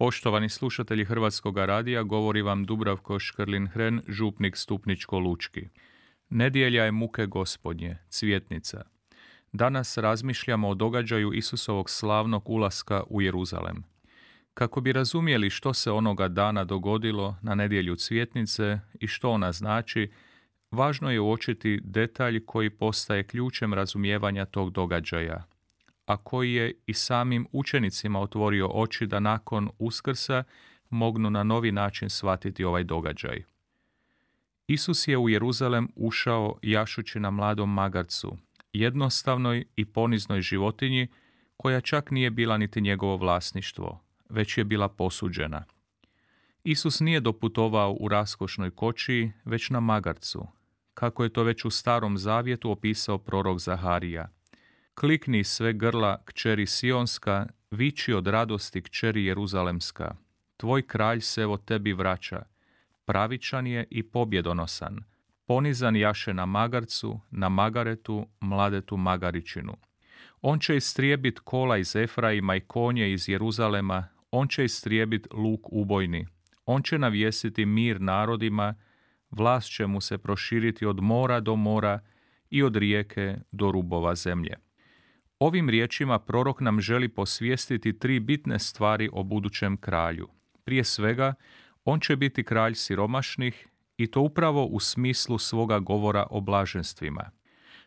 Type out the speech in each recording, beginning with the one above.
Poštovani slušatelji Hrvatskoga radija, govori vam Dubravko Škrlin-Hren, župnik Stupničko-Lučki. Nedjelja je muke gospodnje, cvjetnica. Danas razmišljamo o događaju Isusovog slavnog ulaska u Jeruzalem. Kako bi razumjeli što se onoga dana dogodilo na nedjelju cvjetnice i što ona znači, važno je uočiti detalj koji postaje ključem razumijevanja tog događaja – a koji je i samim učenicima otvorio oči da nakon uskrsa mognu na novi način shvatiti ovaj događaj. Isus je u Jeruzalem ušao jašući na mladom magarcu, jednostavnoj i poniznoj životinji koja čak nije bila niti njegovo vlasništvo, već je bila posuđena. Isus nije doputovao u raskošnoj kočiji, već na magarcu, kako je to već u starom zavjetu opisao prorok Zaharija – Klikni sve grla kćeri Sionska, viči od radosti kćeri Jeruzalemska. Tvoj kralj se o tebi vraća. Pravičan je i pobjedonosan. Ponizan jaše na magarcu, na magaretu, mladetu magaričinu. On će istrijebit kola iz Efraima i konje iz Jeruzalema, on će istrijebit luk ubojni. On će navjesiti mir narodima, vlast će mu se proširiti od mora do mora i od rijeke do rubova zemlje. Ovim riječima prorok nam želi posvijestiti tri bitne stvari o budućem kralju. Prije svega, on će biti kralj siromašnih i to upravo u smislu svoga govora o blaženstvima.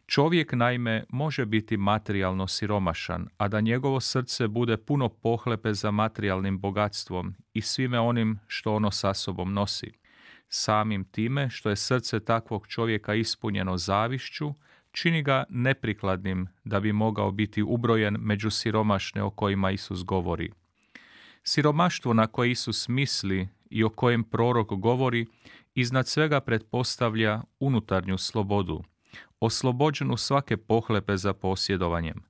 Čovjek naime može biti materijalno siromašan, a da njegovo srce bude puno pohlepe za materijalnim bogatstvom i svime onim što ono sa sobom nosi. Samim time što je srce takvog čovjeka ispunjeno zavišću, čini ga neprikladnim da bi mogao biti ubrojen među siromašne o kojima Isus govori. Siromaštvo na koje Isus misli i o kojem prorok govori iznad svega pretpostavlja unutarnju slobodu, oslobođenu svake pohlepe za posjedovanjem.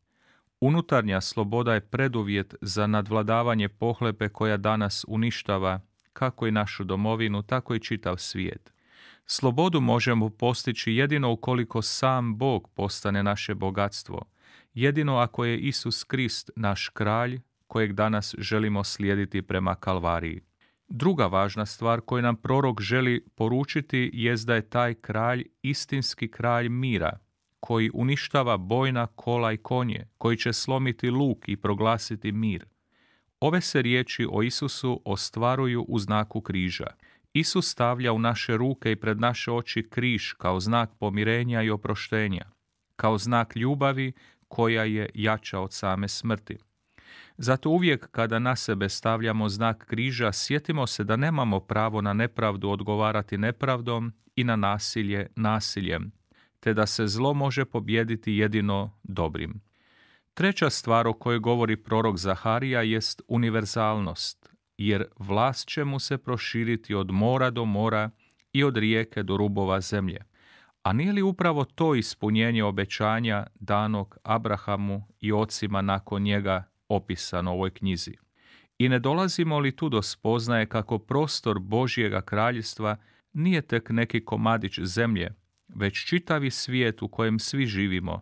Unutarnja sloboda je preduvjet za nadvladavanje pohlepe koja danas uništava kako i našu domovinu, tako i čitav svijet. Slobodu možemo postići jedino ukoliko sam Bog postane naše bogatstvo, jedino ako je Isus Krist naš kralj kojeg danas želimo slijediti prema Kalvariji. Druga važna stvar koju nam prorok želi poručiti je da je taj kralj istinski kralj mira, koji uništava bojna kola i konje, koji će slomiti luk i proglasiti mir. Ove se riječi o Isusu ostvaruju u znaku križa. Isus stavlja u naše ruke i pred naše oči križ kao znak pomirenja i oproštenja, kao znak ljubavi koja je jača od same smrti. Zato uvijek kada na sebe stavljamo znak križa, sjetimo se da nemamo pravo na nepravdu odgovarati nepravdom i na nasilje nasiljem, te da se zlo može pobjediti jedino dobrim. Treća stvar o kojoj govori prorok Zaharija jest univerzalnost, jer vlast će mu se proširiti od mora do mora i od rijeke do rubova zemlje. A nije li upravo to ispunjenje obećanja danog Abrahamu i ocima nakon njega opisano u ovoj knjizi? I ne dolazimo li tu do spoznaje kako prostor Božjega kraljstva nije tek neki komadić zemlje, već čitavi svijet u kojem svi živimo.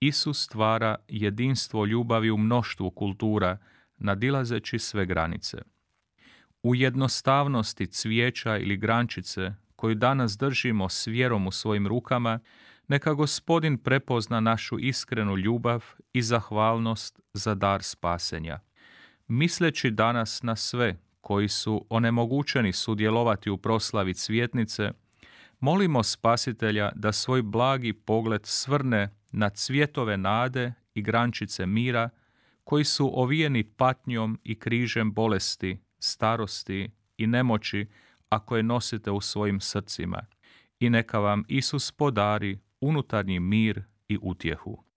Isus stvara jedinstvo ljubavi u mnoštvu kultura, nadilazeći sve granice. U jednostavnosti cvijeća ili grančice koju danas držimo s vjerom u svojim rukama, neka gospodin prepozna našu iskrenu ljubav i zahvalnost za dar spasenja. Misleći danas na sve koji su onemogućeni sudjelovati u proslavi cvjetnice, molimo spasitelja da svoj blagi pogled svrne na cvjetove nade i grančice mira koji su ovijeni patnjom i križem bolesti starosti i nemoći ako je nosite u svojim srcima i neka vam Isus podari unutarnji mir i utjehu.